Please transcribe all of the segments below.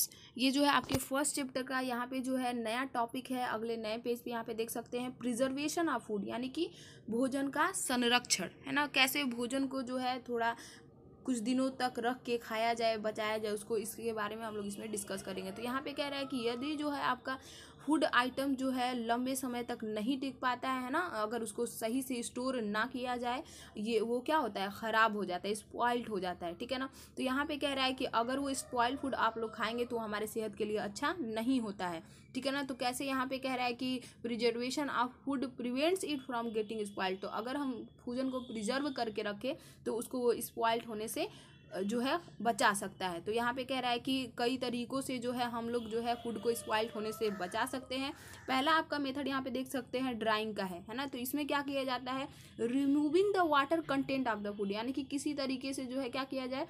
friends ये जो है आपके फर्स्ट चैप्टर का यहाँ पे जो है नया टॉपिक है अगले नए पेज पे यहाँ पे देख सकते हैं प्रिजर्वेशन ऑफ फूड यानी कि भोजन का संरक्षण है ना कैसे भोजन को जो है थोड़ा कुछ दिनों तक रख के खाया जाए बचाया जाए उसको इसके बारे में हम लोग इसमें डिस्कस करेंगे तो यहाँ पे कह रहा है कि यदि जो है आपका फूड आइटम जो है लंबे समय तक नहीं टिक पाता है ना अगर उसको सही से स्टोर ना किया जाए ये वो क्या होता है ख़राब हो जाता है स्पॉइल्ड हो जाता है ठीक है ना तो यहाँ पे कह रहा है कि अगर वो स्पॉइल्ड फूड आप लोग खाएंगे तो हमारे सेहत के लिए अच्छा नहीं होता है ठीक है ना तो कैसे यहाँ पे कह रहा है कि preservation of food prevents it from getting spoiled तो अगर हम भोजन को प्रिजर्व करके रखें तो उसको वो स्पॉइल्ड होने से जो है बचा सकता है तो यहाँ पे कह रहा है कि कई तरीकों से जो है हम लोग जो है फूड को स्पॉइल्ड होने से बचा सकते हैं पहला आपका मेथड यहाँ पे देख सकते हैं ड्राइंग का है है ना तो इसमें क्या किया जाता है removing the water content of the food यानी कि किसी तरीके से जो है क्या किया जाए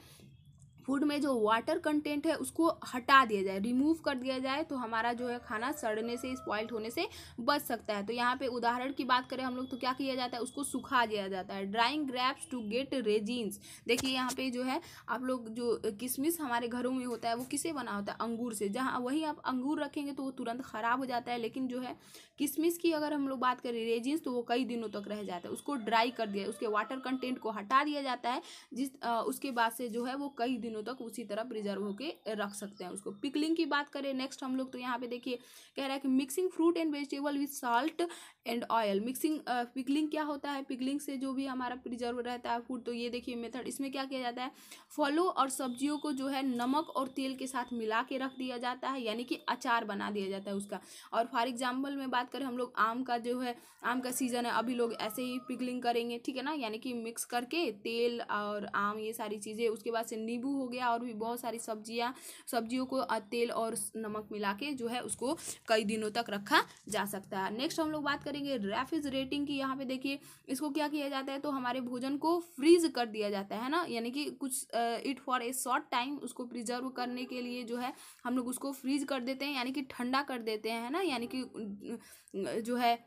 फूड में जो वाटर कंटेंट है उसको हटा दिया जाए रिमूव कर दिया जाए तो हमारा जो है खाना सड़ने से स्पॉइल्ड होने से बच सकता है तो यहाँ पे उदाहरण की बात करें हम लोग तो क्या किया जाता है उसको सुखा दिया जाता है drying grapes to get raisins देखिए यहाँ पे जो है आप लोग जो किशमिश हमारे घरों में होता है वो किसे बना होता है अंगूर से जहाँ वही आप अंगूर रखेंगे तो वो तुरंत ख़राब हो जाता है लेकिन जो है किशमिश की अगर हम लोग बात करें रेजिन्स तो वो कई दिनों तक रह जाता है उसको ड्राई कर दिया उसके वाटर कंटेंट को हटा दिया जाता है जिस उसके बाद से जो है वो कई दिनों दिनों तक उसी तरह प्रिजर्व होकर रख सकते हैं उसको पिकलिंग की बात करें नेक्स्ट हम लोग तो यहाँ पे देखिए कह रहा है कि mixing fruit and vegetable with salt and oil mixing pickling क्या होता है पिकलिंग से जो भी हमारा प्रिजर्व रहता है फूड तो ये देखिए मेथड इसमें क्या किया जाता है फलों और सब्जियों को जो है नमक और तेल के साथ मिला के रख दिया जाता है यानी कि अचार बना दिया जाता है उसका और फॉर एग्जाम्पल में बात करें हम लोग आम का जो है आम का सीज़न है अभी लोग ऐसे ही पिकलिंग करेंगे ठीक है ना यानी कि मिक्स करके तेल और आम ये सारी चीज़ें उसके बाद से नींबू हो गया और भी बहुत सारी सब्जियाँ सब्जियों को तेल और नमक मिला के जो है उसको कई दिनों तक रखा जा सकता है नेक्स्ट हम लोग बात करेंगे रेफ्रिजरेटिंग की यहाँ पे देखिए इसको क्या किया जाता है तो हमारे भोजन को फ्रीज कर दिया जाता है ना यानी कि कुछ it for a short time उसको प्रिजर्व करने के लिए जो है हम लोग उसको फ्रीज कर देते हैं यानी कि ठंडा कर देते हैं ना यानी कि जो है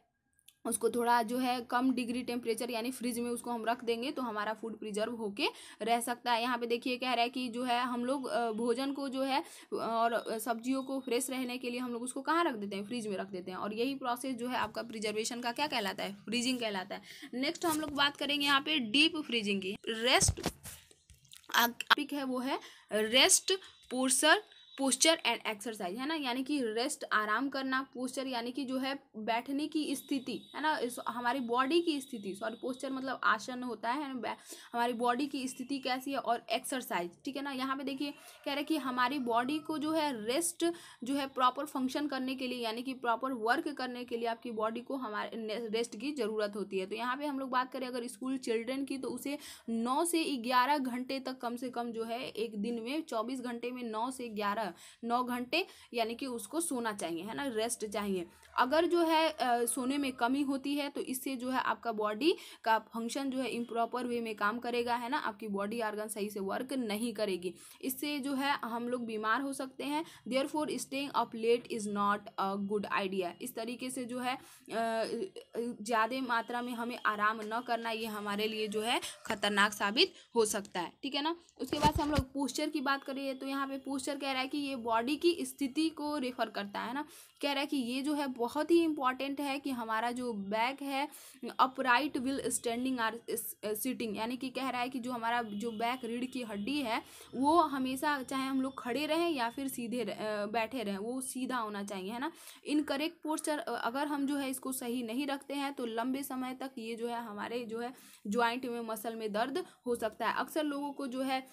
उसको थोड़ा जो है कम डिग्री टेम्परेचर यानी फ्रिज में उसको हम रख देंगे तो हमारा फूड प्रिजर्व होके रह सकता है यहाँ पे देखिए कह रहा है कि जो है हम लोग भोजन को जो है और सब्जियों को फ्रेश रहने के लिए हम लोग उसको कहाँ रख देते हैं फ्रिज में रख देते हैं और यही प्रोसेस जो है आपका प्रिजर्वेशन का क्या कहलाता है फ्रीजिंग कहलाता है नेक्स्ट हम लोग बात करेंगे यहाँ पे डीप फ्रीजिंग की रेस्ट है वो है rest posture posture and exercise है ना यानी कि रेस्ट आराम करना पोस्चर यानी कि जो है बैठने की स्थिति है ना इस हमारी बॉडी की स्थिति सॉरी पोस्चर मतलब आसन होता है हमारी बॉडी की स्थिति कैसी है और एक्सरसाइज ठीक है ना यहाँ पे देखिए कह रहे कि हमारी बॉडी को जो है रेस्ट जो है प्रॉपर फंक्शन करने के लिए यानी कि प्रॉपर वर्क करने के लिए आपकी बॉडी को हमारे रेस्ट की ज़रूरत होती है तो यहाँ पर हम लोग बात करें अगर स्कूल चिल्ड्रेन की तो उसे नौ से ग्यारह घंटे तक कम से कम जो है एक दिन में चौबीस घंटे में नौ से ग्यारह बारह नौ घंटे यानी कि उसको सोना चाहिए है ना रेस्ट चाहिए अगर जो है सोने में कमी होती है तो इससे जो है आपका बॉडी का फंक्शन जो है इम्प्रॉपर वे में काम करेगा है ना आपकी बॉडी आर्गन सही से वर्क नहीं करेगी इससे जो है हम लोग बीमार हो सकते हैं therefore staying up late is not a good idea इस तरीके से जो है ज़्यादा मात्रा में हमें आराम न करना ये हमारे लिए जो है खतरनाक साबित हो सकता है ठीक है ना उसके बाद से हम लोग पोस्चर की बात करिए तो यहाँ पे पोस्चर कह रहा है कि ये बॉडी की स्थिति को रेफर करता है ना कह रहा है कि ये जो है बहुत ही इंपॉर्टेंट है कि हमारा जो बैक है upright while standing or sitting यानी कि कह रहा है कि जो हमारा जो बैक रीढ़ की हड्डी है वो हमेशा चाहे हम लोग खड़े रहें या फिर सीधे रहे, uh, बैठे रहें वो सीधा होना चाहिए है ना इन करेक्ट पोस्चर अगर हम जो है इसको सही नहीं रखते हैं तो लंबे समय तक ये जो है हमारे जो है ज्वाइंट में मसल में दर्द हो सकता है अक्सर लोगों को जो है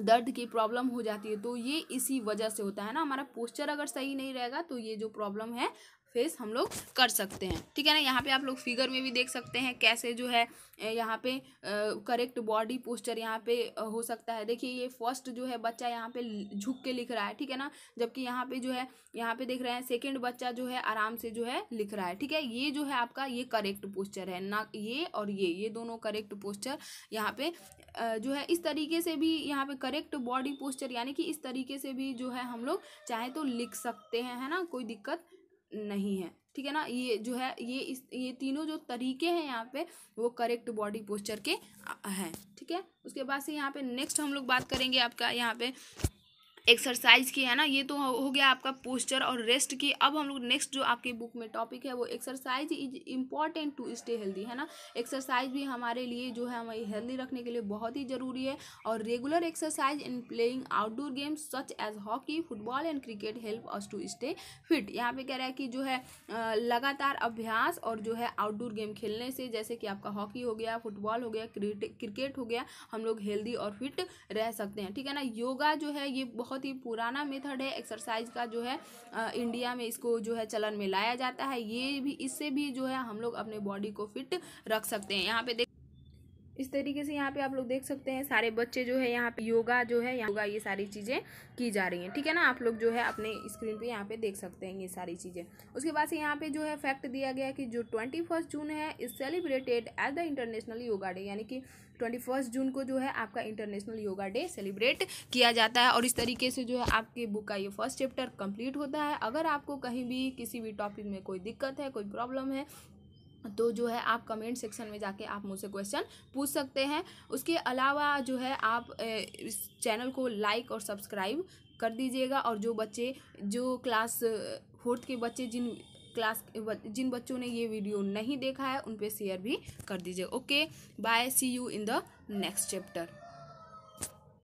दर्द की प्रॉब्लम हो जाती है तो ये इसी वजह से होता है ना हमारा पोस्चर अगर सही नहीं रहेगा तो ये जो प्रॉब्लम है फेस हम लोग कर सकते हैं ठीक है ना यहाँ पे आप लोग फिगर में भी देख सकते हैं कैसे जो है यहाँ पे करेक्ट बॉडी पोस्चर यहाँ पे हो सकता है देखिए ये फर्स्ट जो है बच्चा यहाँ पे झुक के लिख रहा है ठीक है ना जबकि यहाँ पे जो है यहाँ पे देख रहे हैं सेकेंड बच्चा जो है आराम से जो है लिख रहा है ठीक है ये जो है आपका ये करेक्ट पोस्चर है ना ये और ये ये दोनों करेक्ट पोस्चर यहाँ पे जो है इस तरीके से भी यहाँ पे करेक्ट बॉडी पोस्चर यानी कि इस तरीके से भी जो है हम लोग चाहे तो लिख सकते हैं है ना कोई दिक्कत नहीं है ठीक है ना ये जो है ये इस ये तीनों जो तरीके हैं यहाँ पे वो करेक्ट बॉडी पोस्चर के हैं ठीक है उसके बाद से यहाँ पे नेक्स्ट हम लोग बात करेंगे आपका यहाँ पे एक्सरसाइज की है ना ये तो हो गया आपका पोस्चर और रेस्ट की अब हम लोग नेक्स्ट जो आपके बुक में टॉपिक है वो exercise is important to stay healthy है ना एक्सरसाइज भी हमारे लिए जो है हमारी हेल्दी रखने के लिए बहुत ही ज़रूरी है और regular exercise in playing outdoor games such as hockey football and cricket help us to stay fit यहाँ पे कह रहा है कि जो है लगातार अभ्यास और जो है आउटडोर गेम खेलने से जैसे कि आपका हॉकी हो गया फुटबॉल हो गया क्रिकेट हो गया हम लोग हेल्दी और फिट रह सकते हैं ठीक है ना योगा जो है ये बहुत बहुत ही पुराना मेथड है एक्सरसाइज का जो है इंडिया में इसको जो है चलन में लाया जाता है ये भी इससे भी जो है हम लोग अपने बॉडी को फिट रख सकते हैं यहाँ पे देख इस तरीके से यहाँ पे आप लोग देख सकते हैं सारे बच्चे जो है यहाँ पे योगा जो है योगा ये सारी चीज़ें की जा रही हैं ठीक है ना आप लोग जो है अपने स्क्रीन पे यहाँ पे देख सकते हैं ये सारी चीज़ें उसके बाद से यहाँ पे जो है फैक्ट दिया गया कि जो ट्वेंटी जून है is celebrated as the International Yoga Day यानी कि ट्वेंटी फर्स्ट जून को जो है आपका इंटरनेशनल योगा डे सेलिब्रेट किया जाता है और इस तरीके से जो है आपके बुक का ये फर्स्ट चैप्टर कंप्लीट होता है अगर आपको कहीं भी किसी भी टॉपिक में कोई दिक्कत है कोई प्रॉब्लम है तो जो है आप कमेंट सेक्शन में जाके आप मुझसे क्वेश्चन पूछ सकते हैं उसके अलावा जो है आप इस चैनल को लाइक और सब्सक्राइब कर दीजिएगा और जो बच्चे जो क्लास फोर्थ के बच्चे जिन क्लास जिन बच्चों ने ये वीडियो नहीं देखा है उन पर शेयर भी कर दीजिए okay bye see you in the next chapter